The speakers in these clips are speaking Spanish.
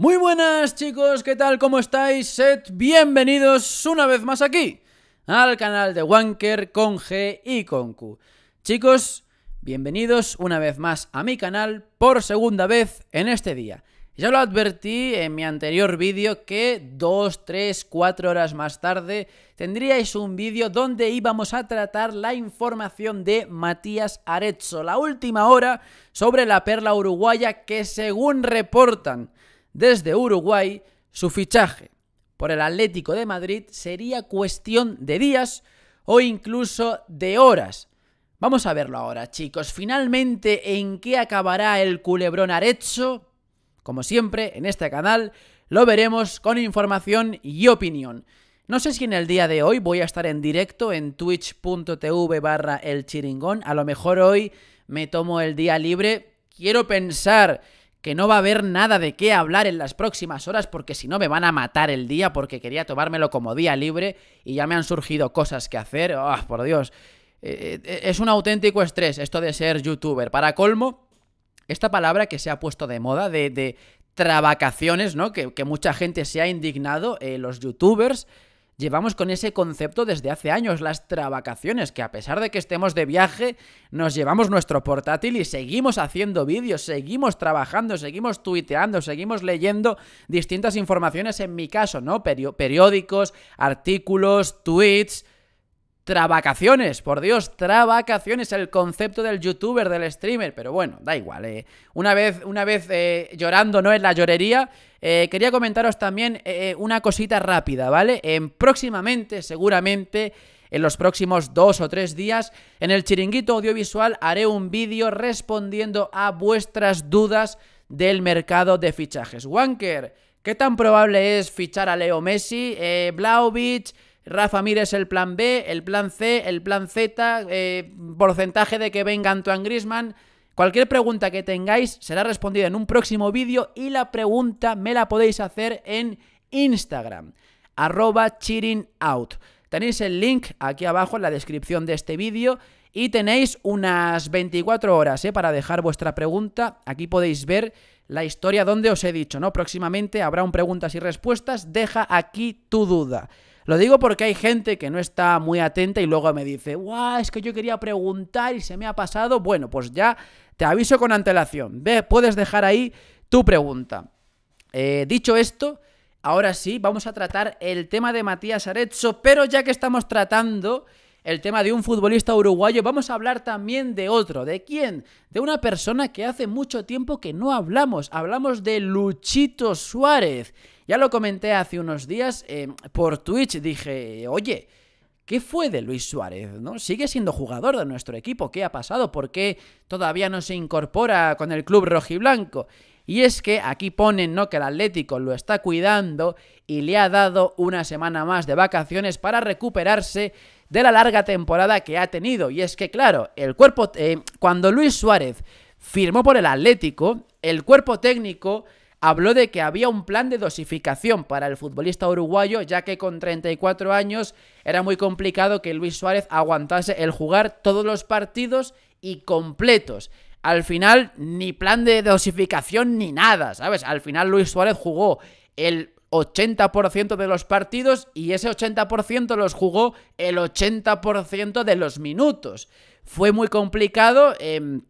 Muy buenas chicos, ¿qué tal? ¿Cómo estáis? Sed bienvenidos una vez más aquí al canal de Wanker con G y con Q. Chicos, bienvenidos una vez más a mi canal por segunda vez en este día. Ya lo advertí en mi anterior vídeo que 2, 3, 4 horas más tarde tendríais un vídeo donde íbamos a tratar la información de Matías Arezzo, la última hora sobre la perla uruguaya que según reportan desde Uruguay, su fichaje por el Atlético de Madrid sería cuestión de días o incluso de horas. Vamos a verlo ahora, chicos. Finalmente, ¿en qué acabará el culebrón arecho? Como siempre, en este canal lo veremos con información y opinión. No sé si en el día de hoy voy a estar en directo en twitch.tv barra el chiringón. A lo mejor hoy me tomo el día libre. Quiero pensar que no va a haber nada de qué hablar en las próximas horas porque si no me van a matar el día porque quería tomármelo como día libre y ya me han surgido cosas que hacer. ¡Ah, por Dios! Eh, eh, es un auténtico estrés esto de ser youtuber. Para colmo, esta palabra que se ha puesto de moda de, de trabacaciones, ¿no? Que, mucha gente se ha indignado, eh, los youtubers llevamos con ese concepto desde hace años, las trabacaciones, que a pesar de que estemos de viaje, nos llevamos nuestro portátil y seguimos haciendo vídeos, seguimos trabajando, seguimos tuiteando, seguimos leyendo distintas informaciones, en mi caso, ¿no? periódicos, artículos, tweets travacaciones, por Dios, trabacaciones, el concepto del youtuber, del streamer, pero bueno, da igual. Eh. Una vez, una vez eh, llorando no es la llorería, eh, quería comentaros también eh, una cosita rápida, ¿vale? En próximamente, seguramente, en los próximos dos o tres días, en el chiringuito audiovisual haré un vídeo respondiendo a vuestras dudas del mercado de fichajes. Wanker, ¿qué tan probable es fichar a Leo Messi, eh, Rafa es el plan B, el plan C, el plan Z, eh, porcentaje de que venga Antoine Grisman. Cualquier pregunta que tengáis será respondida en un próximo vídeo y la pregunta me la podéis hacer en Instagram, arroba Tenéis el link aquí abajo en la descripción de este vídeo y tenéis unas 24 horas eh, para dejar vuestra pregunta. Aquí podéis ver la historia donde os he dicho, ¿no? Próximamente habrá un preguntas y respuestas. Deja aquí tu duda. Lo digo porque hay gente que no está muy atenta y luego me dice, guau, es que yo quería preguntar y se me ha pasado. Bueno, pues ya te aviso con antelación. puedes dejar ahí tu pregunta. Eh, dicho esto, ahora sí, vamos a tratar el tema de Matías Arezzo, pero ya que estamos tratando el tema de un futbolista uruguayo, vamos a hablar también de otro. ¿De quién? De una persona que hace mucho tiempo que no hablamos. Hablamos de Luchito Suárez. Ya lo comenté hace unos días eh, por Twitch. Dije, oye, ¿Qué fue de Luis Suárez? ¿No? Sigue siendo jugador de nuestro equipo. ¿Qué ha pasado? ¿Por qué todavía no se incorpora con el club rojiblanco? Y es que aquí ponen ¿no? que el Atlético lo está cuidando y le ha dado una semana más de vacaciones para recuperarse de la larga temporada que ha tenido. Y es que, claro, el cuerpo. Eh, cuando Luis Suárez firmó por el Atlético, el cuerpo técnico habló de que había un plan de dosificación para el futbolista uruguayo, ya que con 34 años era muy complicado que Luis Suárez aguantase el jugar todos los partidos y completos al final ni plan de dosificación ni nada, ¿sabes? Al final Luis Suárez jugó el 80% de los partidos y ese 80% los jugó el 80% de los minutos. Fue muy complicado em,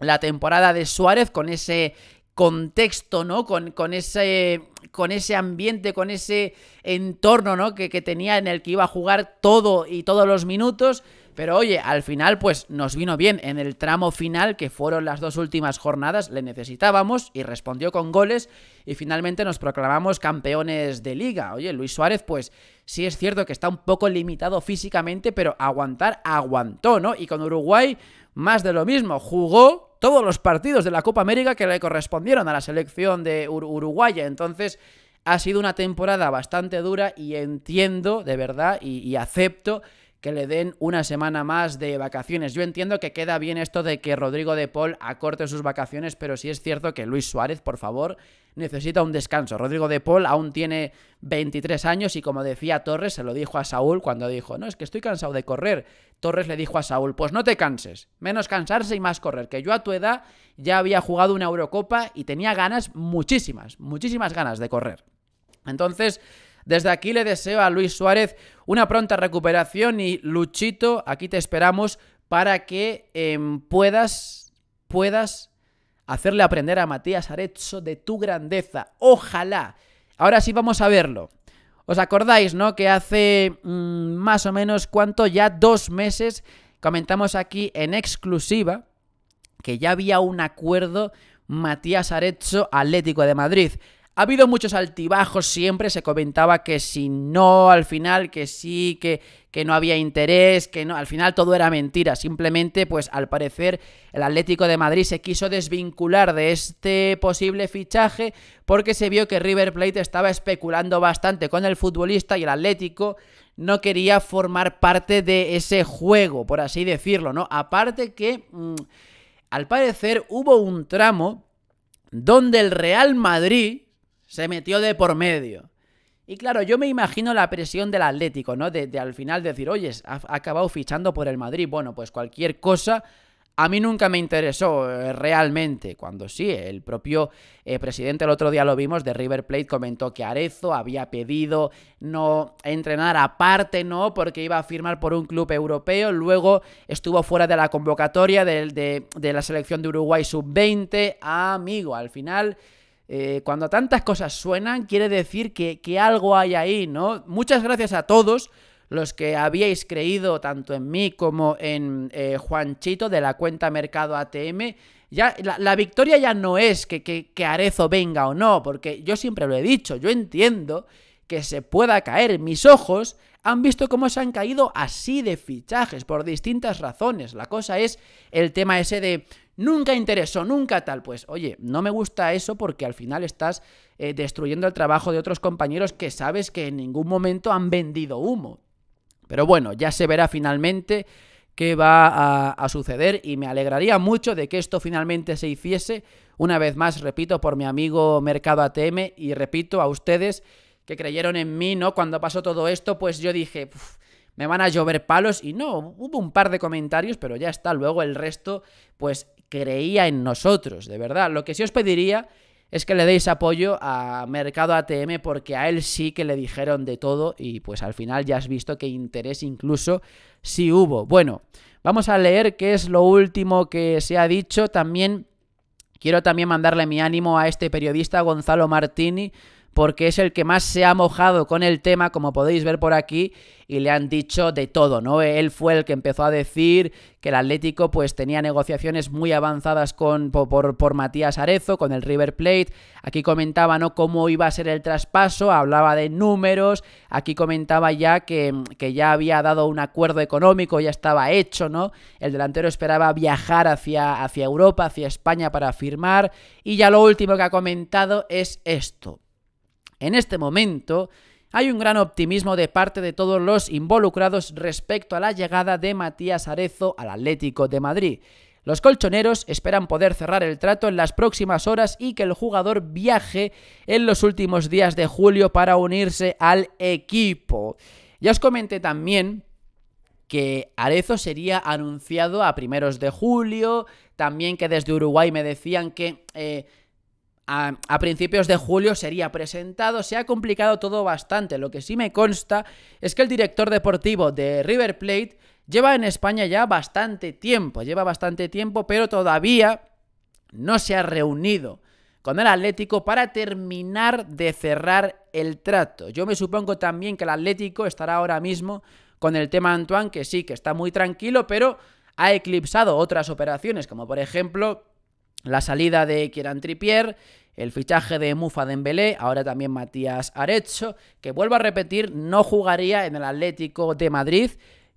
la temporada de Suárez con ese contexto, ¿no? Con, ese, con ese ambiente, con ese entorno, ¿no? Que, que tenía en el que iba a jugar todo y todos los minutos. Pero oye, al final pues nos vino bien. En el tramo final, que fueron las dos últimas jornadas, le necesitábamos y respondió con goles y finalmente nos proclamamos campeones de liga. Oye, Luis Suárez pues sí es cierto que está un poco limitado físicamente, pero aguantar aguantó, ¿no? Y con Uruguay más de lo mismo, jugó todos los partidos de la Copa América que le correspondieron a la selección de Uruguay Entonces ha sido una temporada bastante dura y entiendo de verdad y acepto que le den una semana más de vacaciones. Yo entiendo que queda bien esto de que Rodrigo de Paul acorte sus vacaciones, pero sí es cierto que Luis Suárez, por favor, necesita un descanso. Rodrigo de Paul aún tiene 23 años y como decía Torres, se lo dijo a Saúl cuando dijo, no, es que estoy cansado de correr. Torres le dijo a Saúl, pues no te canses, menos cansarse y más correr, que yo a tu edad ya había jugado una Eurocopa y tenía ganas, muchísimas, muchísimas ganas de correr. Entonces, desde aquí le deseo a Luis Suárez una pronta recuperación y Luchito, aquí te esperamos para que em, puedas, puedas hacerle aprender a Matías Arezzo de tu grandeza. Ojalá. Ahora sí vamos a verlo. ¿Os acordáis, no? Que hace mm, más o menos cuánto, ya dos meses, comentamos aquí en exclusiva que ya había un acuerdo Matías Arezzo Atlético de Madrid. Ha habido muchos altibajos siempre, se comentaba que si no, al final, que sí, que, que no había interés, que no, al final todo era mentira, simplemente pues al parecer el Atlético de Madrid se quiso desvincular de este posible fichaje porque se vio que River Plate estaba especulando bastante con el futbolista y el Atlético no quería formar parte de ese juego, por así decirlo, ¿no? Aparte que... Mm, al parecer hubo un tramo donde el Real Madrid se metió de por medio. Y claro, yo me imagino la presión del Atlético, ¿no? De, al final decir, oye, ha, acabado fichando por el Madrid. Bueno, pues cualquier cosa a mí nunca me interesó eh, realmente, cuando sí, el propio eh, presidente el otro día lo vimos de River Plate comentó que Arezo había pedido no entrenar aparte, no, porque iba a firmar por un club europeo, luego estuvo fuera de la convocatoria de, de la selección de Uruguay sub-20, ah, amigo, al final eh, cuando tantas cosas suenan, quiere decir que, que algo hay ahí, ¿no? Muchas gracias a todos los que habíais creído tanto en mí como en eh, Juanchito de la cuenta Mercado ATM, ya, la, victoria ya no es que, que, que, Arezo venga o no, porque yo siempre lo he dicho, yo entiendo que se pueda caer. Mis ojos han visto cómo se han caído así de fichajes, por distintas razones. La cosa es el tema ese de nunca interesó, nunca tal. Pues oye, no me gusta eso porque al final estás eh, destruyendo el trabajo de otros compañeros que sabes que en ningún momento han vendido humo. Pero bueno, ya se verá finalmente qué va a, suceder y me alegraría mucho de que esto finalmente se hiciese. Una vez más, repito, por mi amigo Mercado ATM y repito a ustedes que creyeron en mí, ¿no? Cuando pasó todo esto, pues yo dije, me van a llover palos y no, hubo un par de comentarios, pero ya está, luego el resto, pues creía en nosotros, de verdad. Lo que sí os pediría es que le deis apoyo a Mercado ATM porque a él sí que le dijeron de todo y pues al final ya has visto que interés incluso sí hubo. Bueno, vamos a leer qué es lo último que se ha dicho. También quiero también mandarle mi ánimo a este periodista Gonzalo Martini porque es el que más se ha mojado con el tema, como podéis ver por aquí, y le han dicho de todo, ¿no? Él fue el que empezó a decir que el Atlético pues tenía negociaciones muy avanzadas con, por, Matías Arezo, con el River Plate, aquí comentaba, ¿no?, cómo iba a ser el traspaso, hablaba de números, aquí comentaba ya que, ya había dado un acuerdo económico, ya estaba hecho, ¿no? El delantero esperaba viajar hacia, hacia Europa, hacia España para firmar, y ya lo último que ha comentado es esto. En este momento, hay un gran optimismo de parte de todos los involucrados respecto a la llegada de Matías Arezo al Atlético de Madrid. Los colchoneros esperan poder cerrar el trato en las próximas horas y que el jugador viaje en los últimos días de julio para unirse al equipo. Ya os comenté también que Arezo sería anunciado a primeros de julio, también que desde Uruguay me decían que... Eh, a, principios de julio sería presentado. Se ha complicado todo bastante. Lo que sí me consta es que el director deportivo de River Plate lleva en España ya bastante tiempo, lleva bastante tiempo, pero todavía no se ha reunido con el Atlético para terminar de cerrar el trato. Yo me supongo también que el Atlético estará ahora mismo con el tema Antoine, que sí, que está muy tranquilo, pero ha eclipsado otras operaciones, como por ejemplo la salida de Kieran Trippier, el fichaje de Mufa Dembélé, ahora también Matías Arezzo, que vuelvo a repetir, no jugaría en el Atlético de Madrid.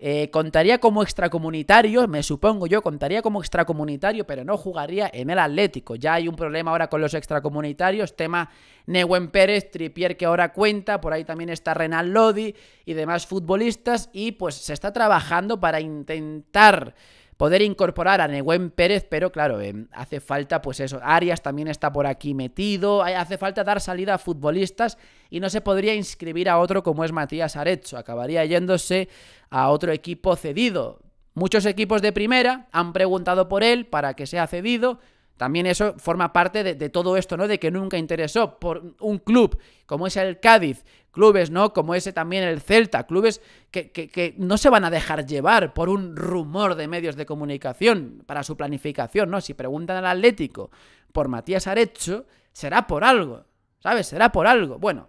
Eh, contaría como extracomunitario, me supongo yo, contaría como extracomunitario, pero no jugaría en el Atlético. Ya hay un problema ahora con los extracomunitarios, tema Nehuen Pérez, Tripier que ahora cuenta, por ahí también está Renal Lodi y demás futbolistas, y pues se está trabajando para intentar poder incorporar a Nehuen Pérez, pero claro, em, hace falta pues eso. Arias también está por aquí metido, hace falta dar salida a futbolistas y no se podría inscribir a otro como es Matías Arecho, acabaría yéndose a otro equipo cedido. Muchos equipos de primera han preguntado por él para que sea cedido, también eso forma parte de, todo esto, ¿no? De que nunca interesó por un club como es el Cádiz, clubes, ¿no? Como ese también el Celta, clubes que, no se van a dejar llevar por un rumor de medios de comunicación para su planificación, ¿no? Si preguntan al Atlético por Matías Arecho, será por algo, ¿sabes? Será por algo. Bueno,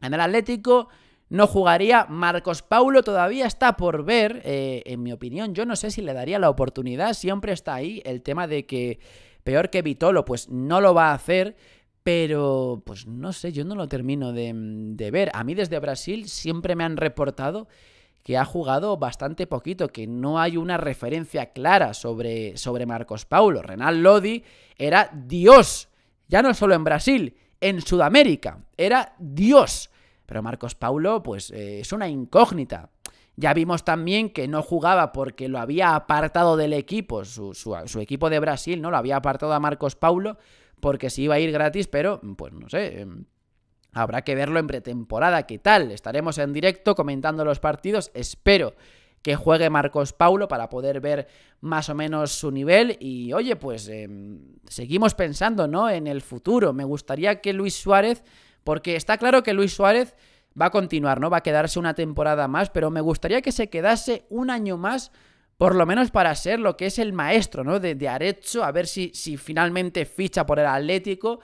en el Atlético no jugaría. Marcos Paulo todavía está por ver, eh, en mi opinión. Yo no sé si le daría la oportunidad. Siempre está ahí el tema de que peor que Vitolo, pues no lo va a hacer. Pero, pues no sé, yo no lo termino de, ver. A mí desde Brasil siempre me han reportado que ha jugado bastante poquito, que no hay una referencia clara sobre, sobre Marcos Paulo. Renal Lodi era Dios, ya no solo en Brasil, en Sudamérica, era Dios. Pero Marcos Paulo, pues eh, es una incógnita. Ya vimos también que no jugaba porque lo había apartado del equipo, su, equipo de Brasil, ¿no? Lo había apartado a Marcos Paulo porque se iba a ir gratis, pero pues no sé. Em, habrá que verlo en pretemporada, ¿qué tal? Estaremos en directo comentando los partidos, espero que juegue Marcos Paulo para poder ver más o menos su nivel y oye, pues em, seguimos pensando, ¿no? En el futuro, me gustaría que Luis Suárez, porque está claro que Luis Suárez va a continuar, ¿no? Va a quedarse una temporada más, pero me gustaría que se quedase un año más, por lo menos para ser lo que es el maestro, ¿no? De, Arecho. a ver si, si finalmente ficha por el Atlético.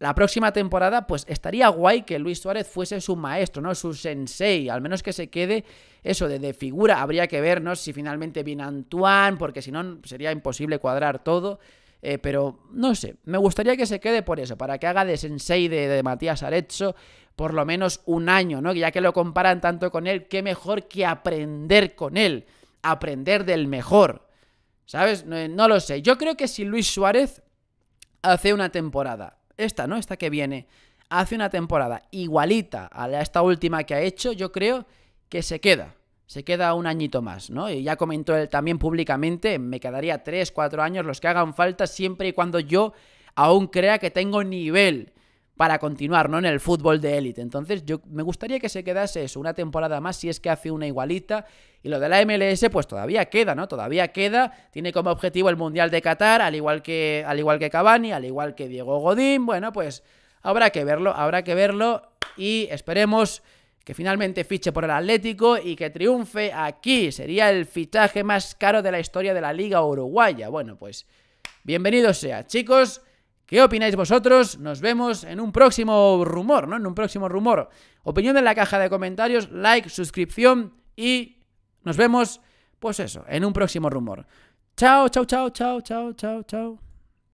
La próxima temporada, pues estaría guay que Luis Suárez fuese su maestro, ¿no? Su sensei, al menos que se quede eso de, figura. Habría que ver, ¿no? Si finalmente viene Antoine, porque si no sería imposible cuadrar todo. Eh, pero no sé, me gustaría que se quede por eso, para que haga de sensei de, Matías Arezzo por lo menos un año, ¿no? Ya que lo comparan tanto con él, qué mejor que aprender con él, aprender del mejor, ¿sabes? No, eh, no lo sé. Yo creo que si Luis Suárez hace una temporada, esta, ¿no? Esta que viene, hace una temporada igualita a esta última que ha hecho, yo creo que se queda se queda un añito más, ¿no? Y ya comentó él también públicamente, me quedaría 3, 4 años, los que hagan falta, siempre y cuando yo aún crea que tengo nivel para continuar, ¿no? En el fútbol de élite. Entonces, yo me gustaría que se quedase eso, una temporada más, si es que hace una igualita. Y lo de la MLS, pues todavía queda, ¿no? Todavía queda. Tiene como objetivo el Mundial de Qatar, al igual que, al igual que Cavani, al igual que Diego Godín. Bueno, pues habrá que verlo, habrá que verlo. Y esperemos que finalmente fiche por el Atlético y que triunfe aquí. Sería el fichaje más caro de la historia de la Liga Uruguaya. Bueno, pues bienvenido sea, chicos. ¿Qué opináis vosotros? Nos vemos en un próximo rumor, ¿no? En un próximo rumor. Opinión en la caja de comentarios, like, suscripción y nos vemos, pues eso, en un próximo rumor. Chao, chao, chao, chao, chao, chao, chao.